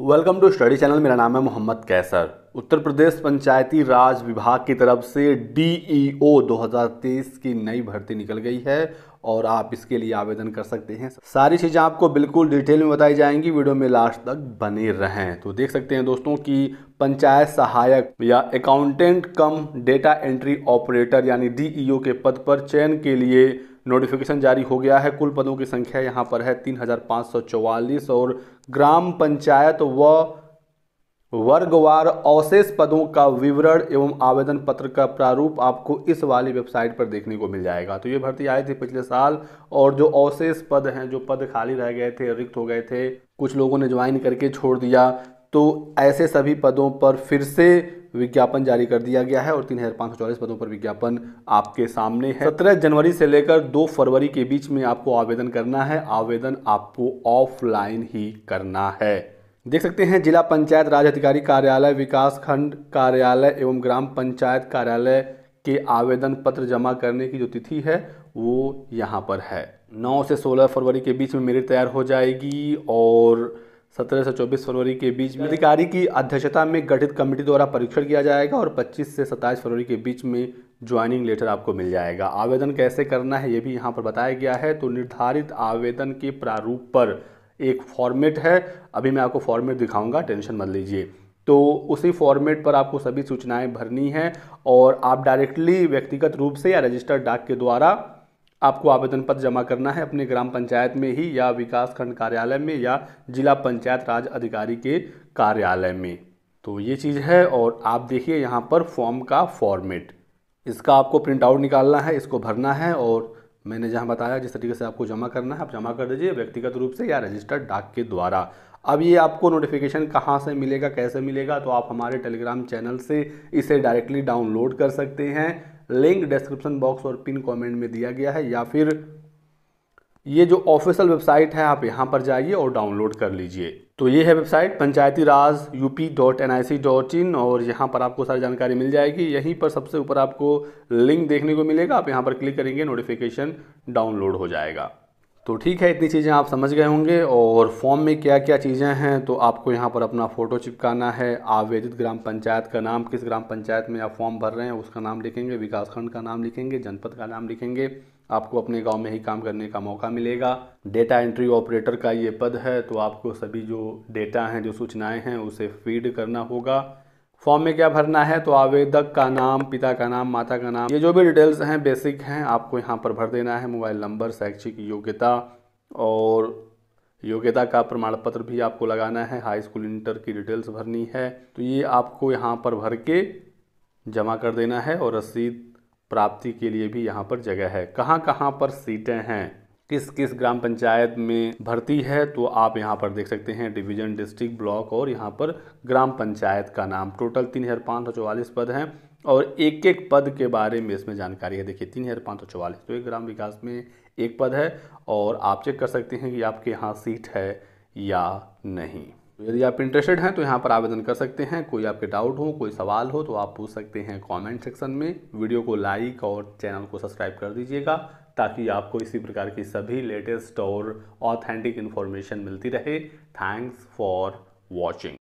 welcome to study channel मेरा नाम है मोहम्मद कैसर उत्तर प्रदेश पंचायती राज विभाग की तरफ से डीईओ e 2023 की नई भर्ती निकल गई है और आप इसके लिए आवेदन कर सकते हैं सारी चीज़ें आपको बिल्कुल डिटेल में बताई जाएंगी वीडियो में लास्ट तक बने रहें तो देख सकते हैं दोस्तों कि पंचायत सहायक या accountant cum data entry operator यानी डीईओ e के पद पर चयन के लिए नोटिफिकेशन जारी हो गया है कुल पदों की संख्या यहाँ पर है तीन और ग्राम पंचायत व वर्गवार अवशेष पदों का विवरण एवं आवेदन पत्र का प्रारूप आपको इस वाली वेबसाइट पर देखने को मिल जाएगा तो ये भर्ती आई थी पिछले साल और जो अवशेष पद हैं जो पद खाली रह गए थे रिक्त हो गए थे कुछ लोगों ने ज्वाइन करके छोड़ दिया तो ऐसे सभी पदों पर फिर से विज्ञापन जारी कर दिया गया है और तीन हज़ार पाँच सौ चौबीस पदों पर विज्ञापन आपके सामने है सत्रह जनवरी से लेकर दो फरवरी के बीच में आपको आवेदन करना है आवेदन आपको ऑफलाइन ही करना है देख सकते हैं जिला पंचायत राज अधिकारी कार्यालय विकास खंड कार्यालय एवं ग्राम पंचायत कार्यालय के आवेदन पत्र जमा करने की जो तिथि है वो यहाँ पर है 9 से 16 फरवरी के बीच में मेरिट तैयार हो जाएगी और सत्रह से चौबीस फरवरी के बीच में अधिकारी की अध्यक्षता में गठित कमेटी द्वारा परीक्षण किया जाएगा और 25 से सत्ताईस फरवरी के बीच में ज्वाइनिंग लेटर आपको मिल जाएगा आवेदन कैसे करना है ये भी यहाँ पर बताया गया है तो निर्धारित आवेदन के प्रारूप पर एक फॉर्मेट है अभी मैं आपको फॉर्मेट दिखाऊंगा टेंशन मत लीजिए तो उसी फॉर्मेट पर आपको सभी सूचनाएं भरनी हैं और आप डायरेक्टली व्यक्तिगत रूप से या रजिस्टर्ड डाक के द्वारा आपको आवेदन पत्र जमा करना है अपने ग्राम पंचायत में ही या विकास खंड कार्यालय में या जिला पंचायत राज अधिकारी के कार्यालय में तो ये चीज़ है और आप देखिए यहाँ पर फॉर्म का फॉर्मेट इसका आपको प्रिंट आउट निकालना है इसको भरना है और मैंने जहाँ बताया जिस तरीके से आपको जमा करना है आप जमा कर दीजिए व्यक्तिगत रूप से या रजिस्टर्ड डाक के द्वारा अब ये आपको नोटिफिकेशन कहाँ से मिलेगा कैसे मिलेगा तो आप हमारे टेलीग्राम चैनल से इसे डायरेक्टली डाउनलोड कर सकते हैं लिंक डिस्क्रिप्शन बॉक्स और पिन कमेंट में दिया गया है या फिर ये जो ऑफिशियल वेबसाइट है आप यहाँ पर जाइए और डाउनलोड कर लीजिए तो ये है website panchayati raj UP dot N I C dot in और यहाँ पर आपको सारी जानकारी मिल जाएगी यहीं पर सबसे ऊपर आपको लिंक देखने को मिलेगा आप यहाँ पर क्लिक करेंगे नोटिफिकेशन डाउनलोड हो जाएगा तो ठीक है इतनी चीज़ें आप समझ गए होंगे और फॉर्म में क्या क्या चीज़ें हैं तो आपको यहाँ पर अपना फ़ोटो चिपकाना है आवेदित ग्राम पंचायत का नाम किस ग्राम पंचायत में आप फॉर्म भर रहे हैं उसका नाम लिखेंगे विकासखंड का नाम लिखेंगे जनपद का नाम लिखेंगे आपको अपने गांव में ही काम करने का मौका मिलेगा डेटा एंट्री ऑपरेटर का ये पद है तो आपको सभी जो डेटा हैं जो सूचनाएँ हैं उसे फीड करना होगा फॉर्म में क्या भरना है तो आवेदक का नाम पिता का नाम माता का नाम ये जो भी डिटेल्स हैं बेसिक हैं आपको यहाँ पर भर देना है मोबाइल नंबर शैक्षिक योग्यता और योग्यता का प्रमाण पत्र भी आपको लगाना है हाई स्कूल इंटर की डिटेल्स भरनी है तो ये आपको यहाँ पर भर के जमा कर देना है और रसीद प्राप्ति के लिए भी यहाँ पर जगह है कहाँ कहाँ पर सीटें हैं किस किस ग्राम पंचायत में भर्ती है तो आप यहाँ पर देख सकते हैं डिवीजन डिस्ट्रिक्ट ब्लॉक और यहाँ पर ग्राम पंचायत का नाम टोटल तीन हज़ार पाँच सौ चौवालीस पद हैं और एक एक पद के बारे में इसमें जानकारी है देखिए तीन हज़ार पाँच सौ चौवालीस तो एक ग्राम विकास में एक पद है और आप चेक कर सकते हैं कि आपके यहाँ सीट है या नहीं तो यदि आप इंटरेस्टेड हैं तो यहाँ पर आवेदन कर सकते हैं कोई आपके डाउट हो कोई सवाल हो तो आप पूछ सकते हैं कमेंट सेक्शन में वीडियो को लाइक और चैनल को सब्सक्राइब कर दीजिएगा ताकि आपको इसी प्रकार की सभी लेटेस्ट और ऑथेंटिक इन्फॉर्मेशन मिलती रहे थैंक्स फॉर वॉचिंग